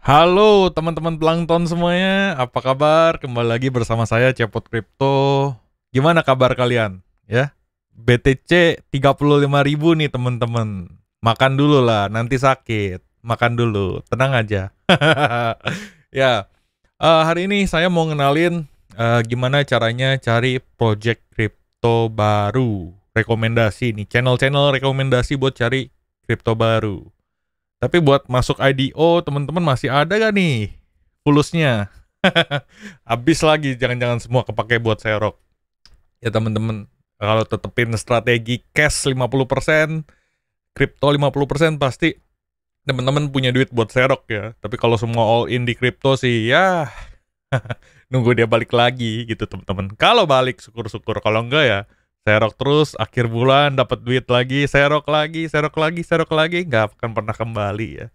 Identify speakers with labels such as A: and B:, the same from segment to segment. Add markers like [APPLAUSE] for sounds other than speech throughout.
A: Halo teman-teman pelangton semuanya, apa kabar? Kembali lagi bersama saya Cepot Crypto. Gimana kabar kalian? Ya, BTC ribu nih teman-teman. Makan dulu lah, nanti sakit. Makan dulu, tenang aja. [LAUGHS] ya, uh, hari ini saya mau ngenalin uh, gimana caranya cari project crypto baru. Rekomendasi nih, channel-channel rekomendasi buat cari crypto baru. Tapi buat masuk IDO, teman-teman masih ada gak nih fulusnya? [LAUGHS] Habis lagi, jangan-jangan semua kepake buat serok. Ya teman-teman, kalau tetepin strategi cash 50%, kripto 50% pasti teman-teman punya duit buat serok ya. Tapi kalau semua all in di kripto sih ya [LAUGHS] nunggu dia balik lagi gitu teman-teman. Kalau balik syukur-syukur, kalau enggak ya serok terus akhir bulan dapat duit lagi serok lagi serok lagi serok lagi nggak akan pernah kembali ya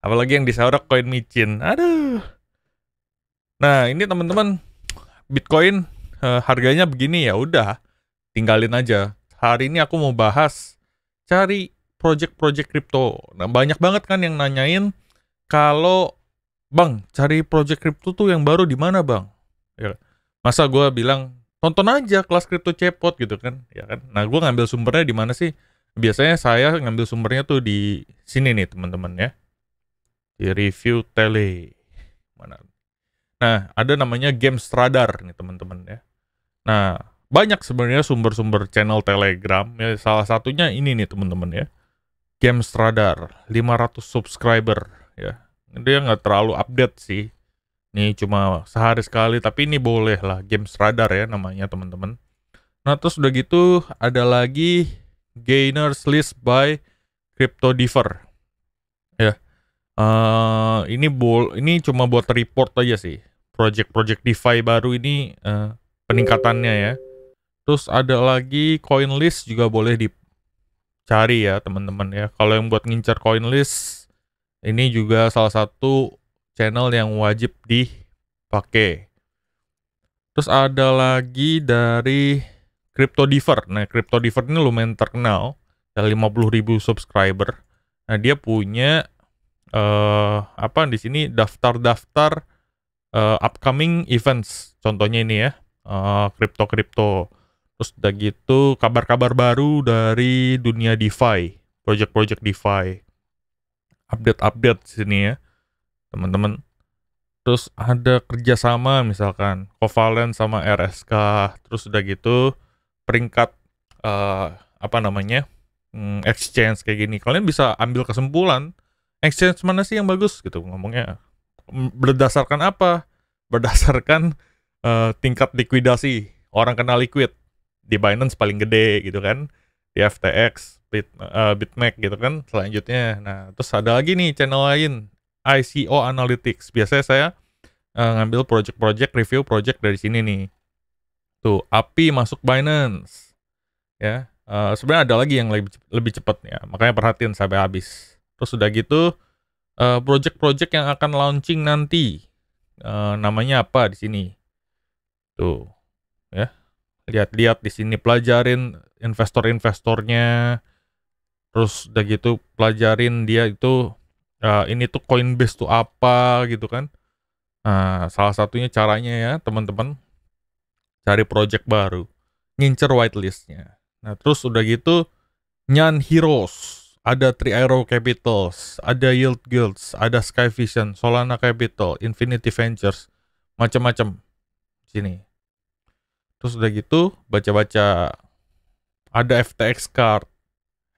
A: apalagi yang diserok koin micin aduh nah ini teman-teman bitcoin uh, harganya begini ya udah tinggalin aja hari ini aku mau bahas cari project-project crypto nah banyak banget kan yang nanyain kalau bang cari project crypto tuh yang baru di mana bang ya masa gue bilang tonton aja kelas kripto cepot gitu kan ya kan nah gue ngambil sumbernya di mana sih biasanya saya ngambil sumbernya tuh di sini nih teman-teman ya di review tele mana nah ada namanya game stradar nih teman-teman ya nah banyak sebenarnya sumber-sumber channel telegram ya salah satunya ini nih teman-teman ya game stradar 500 subscriber ya dia nggak terlalu update sih ini cuma sehari sekali, tapi ini boleh lah. Games Radar ya namanya teman-teman. Nah terus udah gitu ada lagi Gainers List by crypto diver. Ya, uh, ini bol, ini cuma buat report aja sih. Project-project DeFi baru ini uh, peningkatannya ya. Terus ada lagi coin list juga boleh dicari ya teman-teman ya. Kalau yang buat ngincer coin list ini juga salah satu channel yang wajib dipakai. Terus ada lagi dari Crypto Diver. Nah, Crypto Diver ini lumayan terkenal. Ada 50.000 subscriber. Nah, dia punya uh, apa di sini daftar-daftar uh, upcoming events. Contohnya ini ya, eh, kripto-kripto. Uh, Terus udah gitu kabar-kabar baru dari dunia DeFi, project-project DeFi. Update-update sini ya teman-teman terus ada kerjasama misalkan Kovalent sama RSK terus udah gitu peringkat uh, apa namanya hmm, exchange kayak gini kalian bisa ambil kesimpulan exchange mana sih yang bagus gitu ngomongnya berdasarkan apa berdasarkan uh, tingkat likuidasi orang kena liquid di Binance paling gede gitu kan di FTX Bit, uh, Bitmax gitu kan selanjutnya nah terus ada lagi nih channel lain ICO Analytics. Biasanya saya uh, ngambil project-project review project dari sini nih. Tuh, API masuk Binance. Ya. Uh, sebenarnya ada lagi yang lebih lebih cepat ya. Makanya perhatiin sampai habis. Terus sudah gitu uh, project-project yang akan launching nanti. Uh, namanya apa di sini? Tuh. Ya. Lihat-lihat di sini pelajarin investor-investornya. Terus udah gitu pelajarin dia itu Eh, ini tuh Coinbase tuh apa gitu kan. Nah, salah satunya caranya ya teman-teman cari project baru, ngincer whitelistnya. Nah, terus udah gitu Nyan Heroes, ada Tri Arrow Capitals, ada Yield Guilds, ada Sky Vision, Solana Capital, Infinity Ventures, macam-macam sini. Terus udah gitu baca-baca ada FTX card,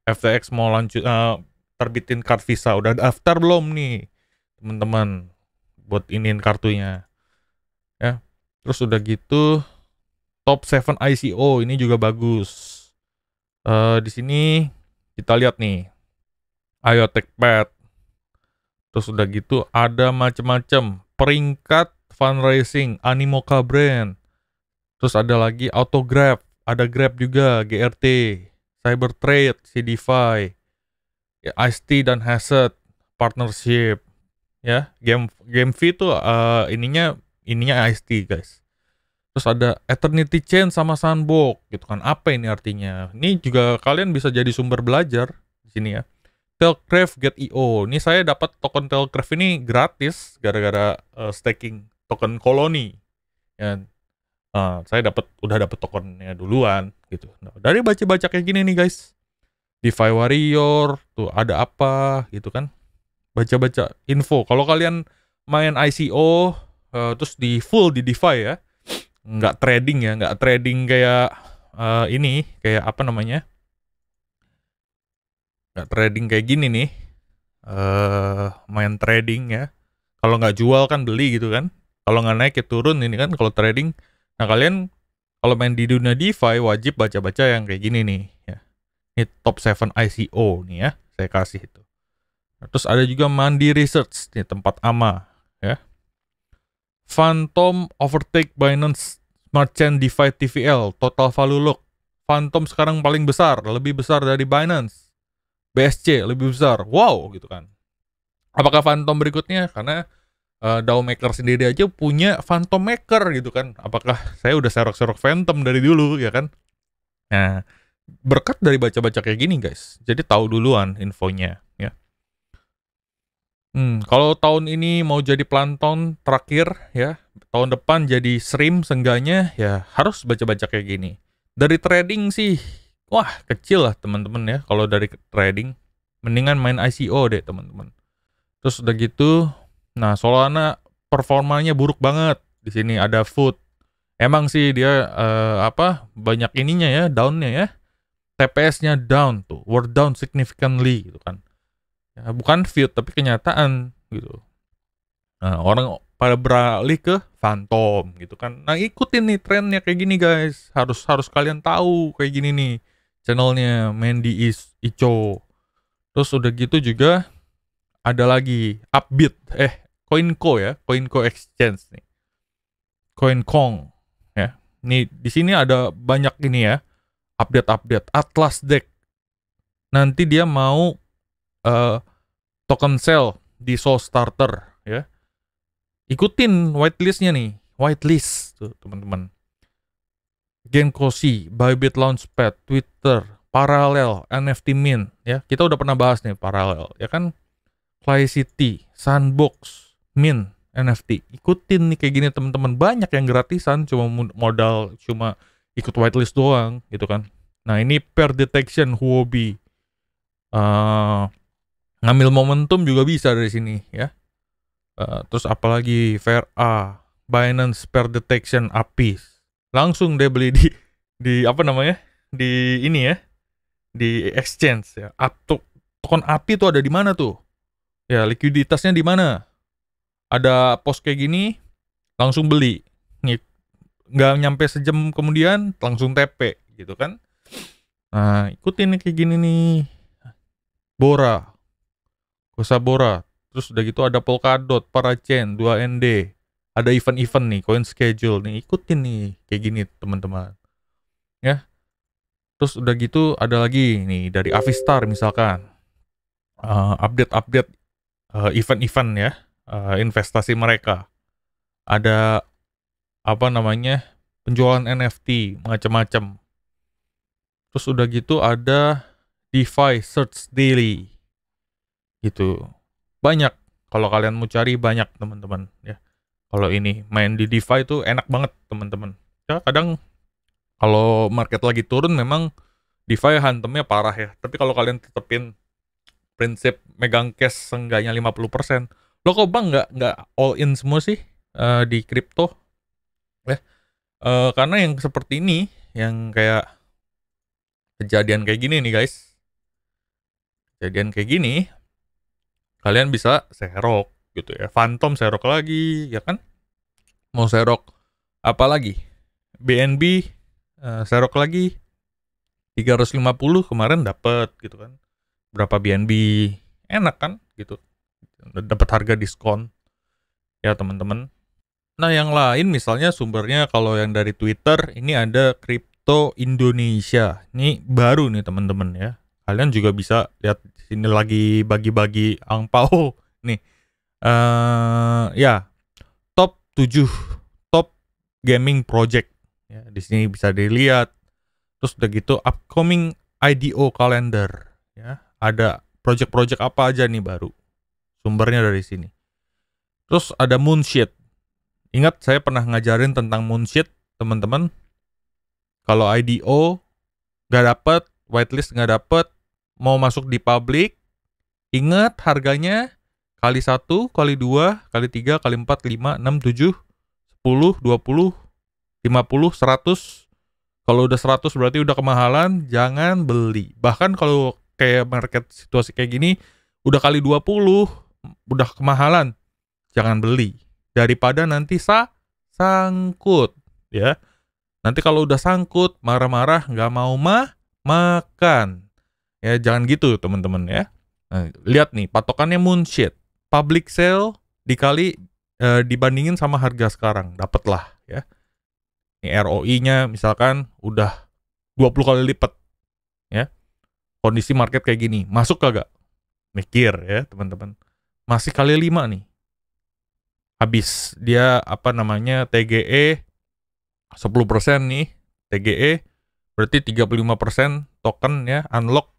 A: FTX mau lanjut uh, terbitin card Visa. Udah daftar belum nih, teman-teman? Buat iniin kartunya. Ya. Terus udah gitu top 7 ICO ini juga bagus. Uh, di sini kita lihat nih. Ayo Pad. Terus udah gitu ada macam-macam peringkat fundraising Animoca Brand. Terus ada lagi Autograph, ada Grab juga, GRT, cyber Cybertrade, CDFi, ya, ice dan Hazard partnership ya game game V itu uh, eh, ininya ininya ice guys terus ada Eternity Chain sama Sandbox gitu kan apa ini artinya ini juga kalian bisa jadi sumber belajar di sini ya Telcraft get EO ini saya dapat token Telcraft ini gratis gara-gara uh, staking token koloni ya uh, saya dapat udah dapat tokennya duluan gitu nah, dari baca-baca kayak gini nih guys DeFi Warrior, tuh ada apa gitu kan. Baca-baca info. Kalau kalian main ICO uh, eh, terus di full di DeFi ya. Nggak trading ya, nggak trading kayak uh, ini, kayak apa namanya? Nggak trading kayak gini nih. Uh, main trading ya. Kalau nggak jual kan beli gitu kan. Kalau nggak naik ya turun ini kan kalau trading. Nah kalian kalau main di dunia DeFi wajib baca-baca yang kayak gini nih ini top 7 ICO nih ya. Saya kasih itu. Nah, terus ada juga Mandi Research di tempat AMA ya. Phantom overtake Binance Smart Chain DeFi TVL total value lock. Phantom sekarang paling besar, lebih besar dari Binance. BSC lebih besar. Wow, gitu kan. Apakah Phantom berikutnya? Karena uh, eh, DAO Maker sendiri aja punya Phantom Maker gitu kan. Apakah saya udah serok-serok Phantom dari dulu ya kan? Nah, berkat dari baca-baca kayak gini guys. Jadi tahu duluan infonya ya. Hmm, kalau tahun ini mau jadi planton terakhir ya, tahun depan jadi stream sengganya ya harus baca-baca kayak gini. Dari trading sih, wah kecil lah teman-teman ya kalau dari trading. Mendingan main ICO deh teman-teman. Terus udah gitu, nah Solana performanya buruk banget. Di sini ada food. Emang sih dia uh, apa banyak ininya ya, downnya ya TPS-nya down tuh, were down significantly gitu kan. Ya, bukan view tapi kenyataan gitu. Nah, orang pada beralih ke Phantom gitu kan. Nah, ikutin nih trennya kayak gini guys. Harus harus kalian tahu kayak gini nih channelnya Mandy is Ico. Terus udah gitu juga ada lagi Upbeat eh Coinco ya, Coinco Exchange nih. Coin Kong ya. Nih di sini ada banyak ini ya update-update Atlas Deck. Nanti dia mau uh, token sell di Soul Starter ya. Ikutin whitelistnya nih, whitelist tuh teman-teman. Genkosi, Bybit Launchpad, Twitter, Parallel, NFT Mint ya. Kita udah pernah bahas nih Parallel ya kan. Fly City, Sandbox, Mint, NFT. Ikutin nih kayak gini teman-teman. Banyak yang gratisan cuma modal cuma ikut whitelist doang gitu kan nah ini per detection Huobi uh, ngambil momentum juga bisa dari sini ya uh, terus apalagi fair a, Binance per detection Apis langsung dia beli di di apa namanya di ini ya di exchange ya atau token api tuh ada di mana tuh ya likuiditasnya di mana ada pos kayak gini langsung beli nggak nyampe sejam kemudian langsung TP gitu kan nah ikutin nih kayak gini nih Bora Kosa Bora terus udah gitu ada Polkadot para Parachain 2ND ada event-event nih coin schedule nih ikutin nih kayak gini teman-teman ya terus udah gitu ada lagi nih dari Avistar misalkan uh, update-update uh, event-event ya uh, investasi mereka ada apa namanya penjualan NFT macam-macam. Terus udah gitu ada DeFi Search Daily gitu. Banyak kalau kalian mau cari banyak teman-teman ya. Kalau ini main di DeFi itu enak banget teman-teman. Ya kadang kalau market lagi turun memang DeFi hantemnya parah ya. Tapi kalau kalian tetepin prinsip megang cash seenggaknya 50%. Lo kok bang nggak nggak all in semua sih uh, di crypto ya uh, karena yang seperti ini yang kayak kejadian kayak gini nih guys kejadian kayak gini kalian bisa serok gitu ya phantom serok lagi ya kan mau serok apa lagi BNB uh, eh, serok lagi 350 kemarin dapat gitu kan berapa BNB enak kan gitu dapat harga diskon ya teman-teman Nah, yang lain misalnya sumbernya kalau yang dari Twitter ini ada Crypto Indonesia. Ini baru nih teman-teman ya. Kalian juga bisa lihat sini lagi bagi-bagi angpao [LAUGHS] nih. Uh, ya, top 7 top gaming project. Ya, di sini bisa dilihat. Terus udah gitu upcoming IDO calendar ya. Ada project-project apa aja nih baru. Sumbernya dari sini. Terus ada Moonshade Ingat saya pernah ngajarin tentang moonshit, teman-teman. Kalau IDO nggak dapet, whitelist nggak dapet, mau masuk di public, ingat harganya kali satu, kali dua, kali tiga, kali empat, lima, enam, tujuh, sepuluh, dua puluh, lima puluh, seratus. Kalau udah 100 berarti udah kemahalan, jangan beli. Bahkan kalau kayak market situasi kayak gini, udah kali 20, udah kemahalan, jangan beli daripada nanti sa sangkut ya. Nanti kalau udah sangkut marah-marah nggak mau mah makan. Ya jangan gitu teman-teman ya. Nah, lihat nih patokannya moonshit. Public sale dikali e, dibandingin sama harga sekarang dapatlah ya. Ini ROI-nya misalkan udah 20 kali lipat ya. Kondisi market kayak gini, masuk kagak? Mikir ya, teman-teman. Masih kali lima nih habis dia apa namanya TGE 10% nih TGE berarti 35% token ya unlock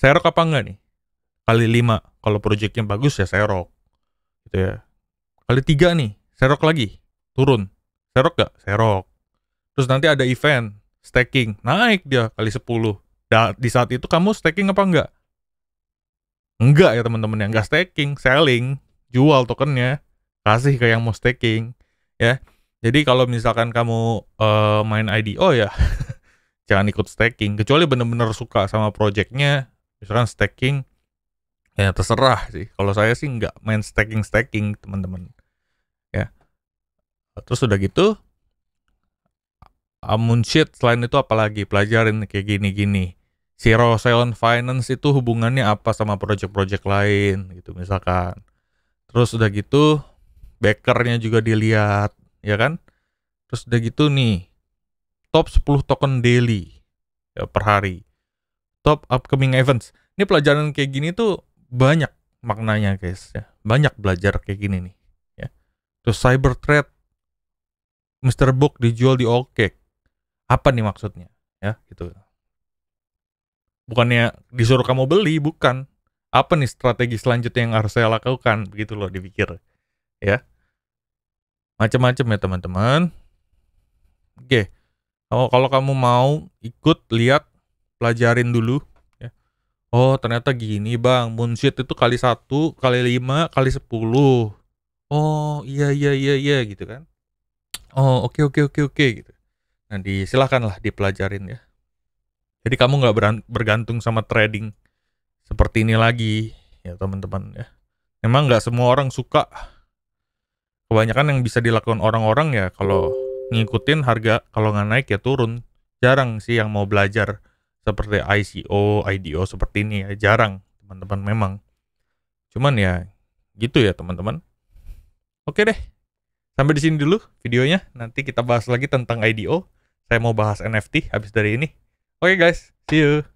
A: serok apa enggak nih kali 5 kalau projectnya bagus ya serok gitu ya kali 3 nih serok lagi turun serok gak? serok terus nanti ada event staking naik dia kali 10 da di saat itu kamu staking apa enggak enggak ya teman-teman yang enggak staking selling jual tokennya kasih ke yang mau staking ya jadi kalau misalkan kamu uh, main IDO ya [LAUGHS] jangan ikut staking kecuali bener-bener suka sama projectnya misalkan staking ya terserah sih kalau saya sih nggak main staking staking teman-teman ya terus udah gitu Amun shit selain itu apalagi pelajarin kayak gini-gini Zero Silent Finance itu hubungannya apa sama project-project lain gitu misalkan terus udah gitu backernya juga dilihat, ya kan? Terus udah gitu nih, top 10 token daily ya, per hari. Top upcoming events. Ini pelajaran kayak gini tuh banyak maknanya guys ya. Banyak belajar kayak gini nih ya. Terus cyber threat Mr. Book dijual di OKEK. Apa nih maksudnya? Ya, gitu. Bukannya disuruh kamu beli, bukan. Apa nih strategi selanjutnya yang harus saya lakukan? Begitu loh dipikir ya. Macam-macam ya teman-teman. Oke. Kalau kalau kamu mau ikut lihat pelajarin dulu ya. Oh, ternyata gini, Bang. Munsyid itu kali satu kali lima kali sepuluh Oh, iya iya iya iya gitu kan. Oh, oke okay, oke okay, oke okay, oke gitu. nanti silahkanlah dipelajarin ya. Jadi kamu nggak bergantung sama trading seperti ini lagi ya teman-teman ya. Memang nggak semua orang suka kebanyakan yang bisa dilakukan orang-orang ya kalau ngikutin harga kalau nggak naik ya turun jarang sih yang mau belajar seperti ICO IDO seperti ini ya jarang teman-teman memang cuman ya gitu ya teman-teman oke deh sampai di sini dulu videonya nanti kita bahas lagi tentang IDO saya mau bahas NFT habis dari ini oke guys see you